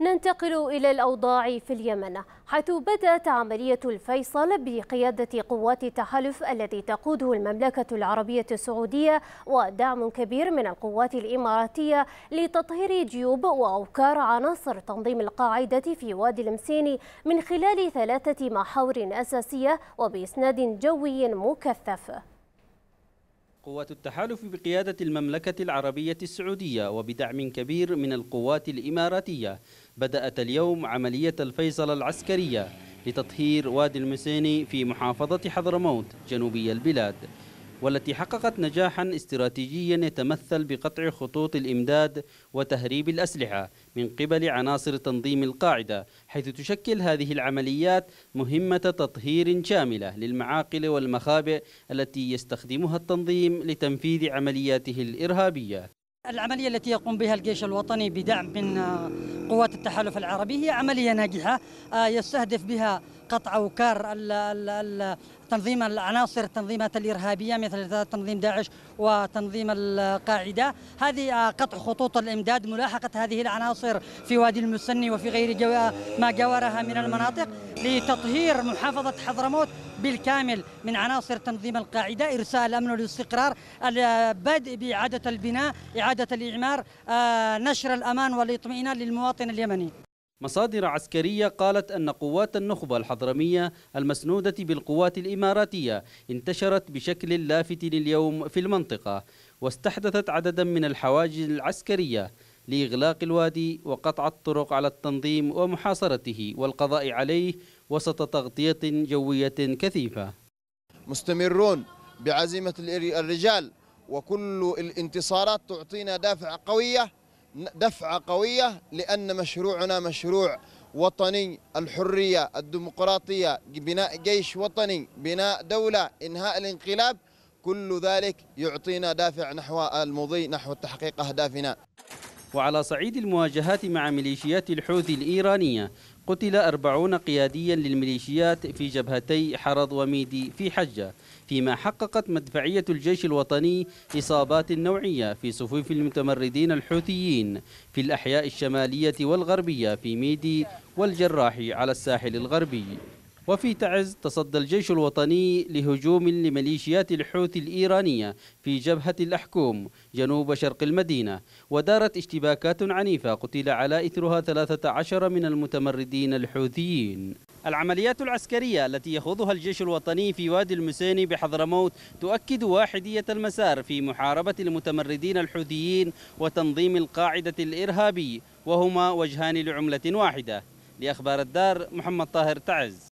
ننتقل إلى الأوضاع في اليمن حيث بدأت عملية الفيصل بقيادة قوات التحالف الذي تقوده المملكة العربية السعودية ودعم كبير من القوات الإماراتية لتطهير جيوب وأوكار عناصر تنظيم القاعدة في وادي المسيني من خلال ثلاثة محاور أساسية وبإسناد جوي مكثف قوات التحالف بقيادة المملكة العربية السعودية وبدعم كبير من القوات الإماراتية بدأت اليوم عملية الفيصل العسكرية لتطهير وادي المسيني في محافظة حضرموت جنوبي البلاد والتي حققت نجاحا استراتيجيا يتمثل بقطع خطوط الإمداد وتهريب الأسلحة من قبل عناصر تنظيم القاعدة حيث تشكل هذه العمليات مهمة تطهير شاملة للمعاقل والمخابئ التي يستخدمها التنظيم لتنفيذ عملياته الإرهابية العملية التي يقوم بها الجيش الوطني بدعم من قوات التحالف العربي هي عملية ناجحة آه، يستهدف بها قطع وكار تنظيم العناصر التنظيمات الإرهابية مثل تنظيم داعش وتنظيم القاعدة هذه قطع خطوط الإمداد ملاحقة هذه العناصر في وادي المسني وفي غير جو... ما جاورها من المناطق لتطهير محافظة حضرموت بالكامل من عناصر تنظيم القاعدة إرسال الأمن والاستقرار البدء بإعادة البناء إعادة الإعمار آه، نشر الأمان والإطمئنان للمواطن اليمني مصادر عسكرية قالت أن قوات النخبة الحضرمية المسنودة بالقوات الإماراتية انتشرت بشكل لافت لليوم في المنطقة واستحدثت عددا من الحواجز العسكرية لإغلاق الوادي وقطع الطرق على التنظيم ومحاصرته والقضاء عليه وسط تغطية جوية كثيفة مستمرون بعزيمة الرجال وكل الانتصارات تعطينا دافع قوية دفعة قوية لأن مشروعنا مشروع وطني الحرية الديمقراطية بناء جيش وطني بناء دولة إنهاء الانقلاب كل ذلك يعطينا دافع نحو المضي نحو تحقيق أهدافنا وعلى صعيد المواجهات مع ميليشيات الحوثي الإيرانية قتل أربعون قياديا للميليشيات في جبهتي حرض وميدي في حجة فيما حققت مدفعية الجيش الوطني إصابات نوعية في صفوف المتمردين الحوثيين في الأحياء الشمالية والغربية في ميدي والجراح على الساحل الغربي وفي تعز تصدى الجيش الوطني لهجوم لميليشيات الحوثي الإيرانية في جبهة الأحكوم جنوب شرق المدينة ودارت اشتباكات عنيفة قتل على إثرها 13 من المتمردين الحوثيين العمليات العسكرية التي يخوضها الجيش الوطني في وادي المسيني بحضرموت تؤكد واحدية المسار في محاربة المتمردين الحوثيين وتنظيم القاعدة الإرهابي وهما وجهان لعملة واحدة لأخبار الدار محمد طاهر تعز